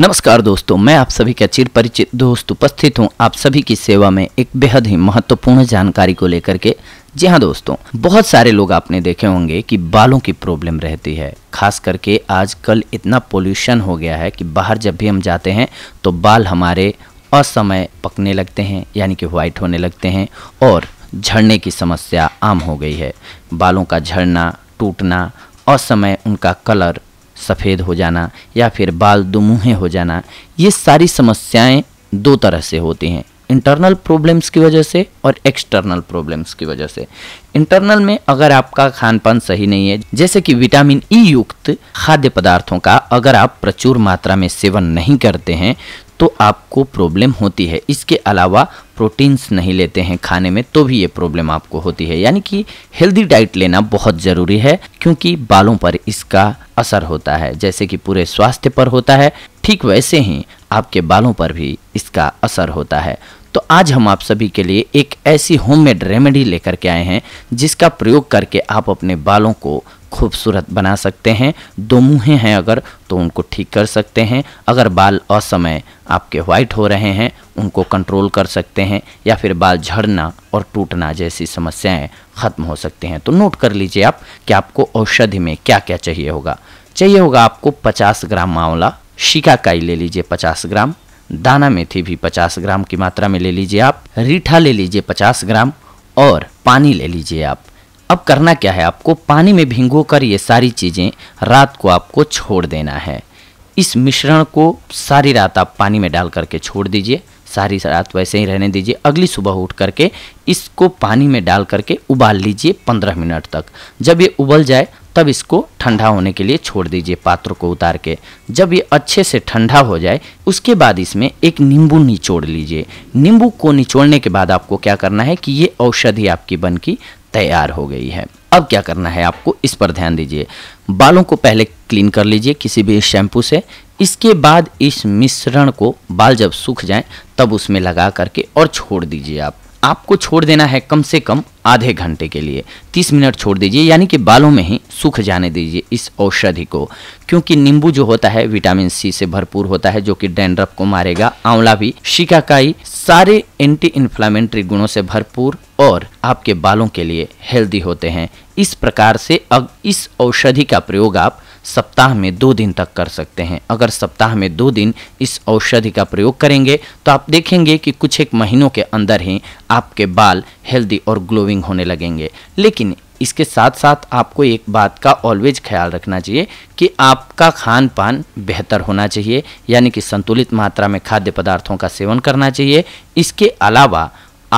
नमस्कार दोस्तों मैं आप सभी का चिर परिचित दोस्त उपस्थित हूँ आप सभी की सेवा में एक बेहद ही महत्वपूर्ण जानकारी को लेकर के जी हाँ दोस्तों बहुत सारे लोग आपने देखे होंगे कि बालों की प्रॉब्लम रहती है खास करके आजकल इतना पोल्यूशन हो गया है कि बाहर जब भी हम जाते हैं तो बाल हमारे असमय पकने लगते हैं यानी कि व्हाइट होने लगते हैं और झड़ने की समस्या आम हो गई है बालों का झड़ना टूटना असमय उनका कलर सफ़ेद हो जाना या फिर बाल दुमुहे हो जाना ये सारी समस्याएं दो तरह से होती हैं इंटरनल प्रॉब्लम्स की वजह से और एक्सटर्नल प्रॉब्लम्स की वजह से इंटरनल में अगर आपका खान पान सही नहीं है जैसे कि विटामिन ई e युक्त खाद्य पदार्थों का अगर आप प्रचुर मात्रा में सेवन नहीं करते हैं तो आपको प्रॉब्लम होती है इसके अलावा प्रोटीन्स नहीं लेते हैं खाने में तो भी ये प्रॉब्लम आपको होती है यानी कि हेल्दी डाइट लेना बहुत ज़रूरी है क्योंकि बालों पर इसका असर होता है जैसे कि पूरे स्वास्थ्य पर होता है ठीक वैसे ही आपके बालों पर भी इसका असर होता है तो आज हम आप सभी के लिए एक ऐसी होममेड रेमेडी लेकर के आए हैं जिसका प्रयोग करके आप अपने बालों को खूबसूरत बना सकते हैं दो मुँहें हैं अगर तो उनको ठीक कर सकते हैं अगर बाल असमय आपके व्हाइट हो रहे हैं उनको कंट्रोल कर सकते हैं या फिर बाल झड़ना और टूटना जैसी समस्याएं ख़त्म हो सकती हैं तो नोट कर लीजिए आप कि आपको औषधि में क्या क्या चाहिए होगा चाहिए होगा आपको 50 ग्राम आंवला शिकाकाई ले लीजिए 50 ग्राम दाना मेथी भी 50 ग्राम की मात्रा में ले लीजिए आप रीठा ले लीजिए 50 ग्राम और पानी ले लीजिए आप अब करना क्या है आपको पानी में भिंगो कर ये सारी चीज़ें रात को आपको छोड़ देना है इस मिश्रण को सारी रात आप पानी में डाल करके छोड़ दीजिए सारी रात वैसे ही रहने दीजिए अगली सुबह उठ करके इसको पानी में डाल करके उबाल लीजिए पंद्रह मिनट तक जब ये उबल जाए तब इसको ठंडा होने के लिए छोड़ दीजिए पात्र को उतार के जब ये अच्छे से ठंडा हो जाए उसके बाद इसमें एक नींबू निचोड़ लीजिए नींबू को निचोड़ने के बाद आपको क्या करना है कि ये औषधि आपकी बन की तैयार हो गई है अब क्या करना है आपको इस पर ध्यान दीजिए बालों को पहले क्लीन कर लीजिए किसी भी शैम्पू से इसके बाद इस मिश्रण को बाल जब सूख जाए तब उसमें लगा करके और छोड़ दीजिए आप आपको छोड़ देना है कम से कम आधे घंटे के लिए 30 मिनट छोड़ दीजिए यानी कि बालों में ही सूख जाने दीजिए इस औषधि को क्योंकि नींबू जो होता है विटामिन सी से भरपूर होता है जो कि डेंड्रफ को मारेगा आंवला भी शिकाकाई सारे एंटी इन्फ्लामेंट्री गुणों से भरपूर और आपके बालों के लिए हेल्दी होते हैं इस प्रकार से अब इस औषधि का प्रयोग आप सप्ताह में दो दिन तक कर सकते हैं अगर सप्ताह में दो दिन इस औषधि का प्रयोग करेंगे तो आप देखेंगे कि कुछ एक महीनों के अंदर ही आपके बाल हेल्दी और ग्लोइंग होने लगेंगे लेकिन इसके साथ साथ आपको एक बात का ऑलवेज ख्याल रखना चाहिए कि आपका खान पान बेहतर होना चाहिए यानी कि संतुलित मात्रा में खाद्य पदार्थों का सेवन करना चाहिए इसके अलावा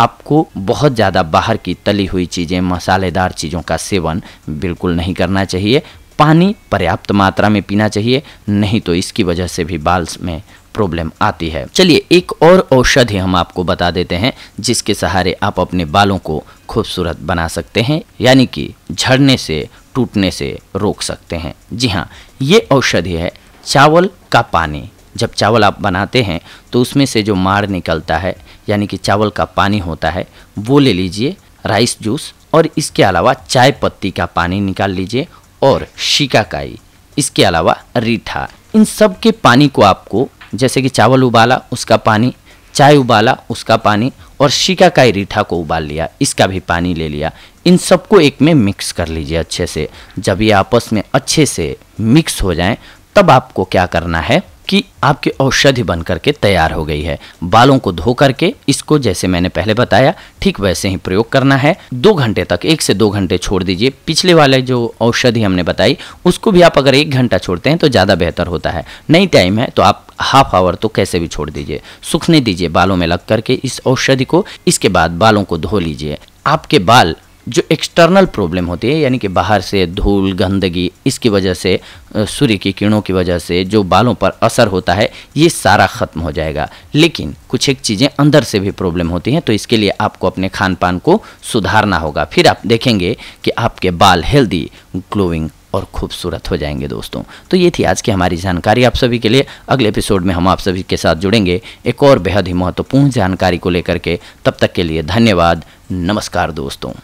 आपको बहुत ज़्यादा बाहर की तली हुई चीज़ें मसालेदार चीज़ों का सेवन बिल्कुल नहीं करना चाहिए पानी पर्याप्त मात्रा में पीना चाहिए नहीं तो इसकी वजह से भी बाल में प्रॉब्लम आती है चलिए एक और औषधि हम आपको बता देते हैं जिसके सहारे आप अपने बालों को खूबसूरत बना सकते हैं यानी कि झड़ने से टूटने से रोक सकते हैं जी हाँ ये औषधि है चावल का पानी जब चावल आप बनाते हैं तो उसमें से जो मार निकलता है यानी कि चावल का पानी होता है वो ले लीजिए राइस जूस और इसके अलावा चाय पत्ती का पानी निकाल लीजिए और शिकाकाई इसके अलावा रीठा इन सब के पानी को आपको जैसे कि चावल उबाला उसका पानी चाय उबाला उसका पानी और शिकाकाई रीठा को उबाल लिया इसका भी पानी ले लिया इन सबको एक में मिक्स कर लीजिए अच्छे से जब ये आपस में अच्छे से मिक्स हो जाए तब आपको क्या करना है कि आपकी औषधि बन करके तैयार हो गई है बालों को धो करके इसको जैसे मैंने पहले बताया ठीक वैसे ही प्रयोग करना है दो घंटे तक एक से दो घंटे छोड़ दीजिए पिछले वाले जो औषधि हमने बताई उसको भी आप अगर एक घंटा छोड़ते हैं तो ज़्यादा बेहतर होता है नहीं टाइम है तो आप हाफ आवर तो कैसे भी छोड़ दीजिए सूखने दीजिए बालों में लग करके इस औषधि को इसके बाद बालों को धो लीजिए आपके बाल जो एक्सटर्नल प्रॉब्लम होती है यानी कि बाहर से धूल गंदगी इसकी वजह से सूर्य की किरणों की वजह से जो बालों पर असर होता है ये सारा ख़त्म हो जाएगा लेकिन कुछ एक चीज़ें अंदर से भी प्रॉब्लम होती हैं तो इसके लिए आपको अपने खान पान को सुधारना होगा फिर आप देखेंगे कि आपके बाल हेल्दी ग्लोइंग और खूबसूरत हो जाएंगे दोस्तों तो ये थी आज की हमारी जानकारी आप सभी के लिए अगले एपिसोड में हम आप सभी के साथ जुड़ेंगे एक और बेहद ही महत्वपूर्ण जानकारी को लेकर के तब तक के लिए धन्यवाद नमस्कार दोस्तों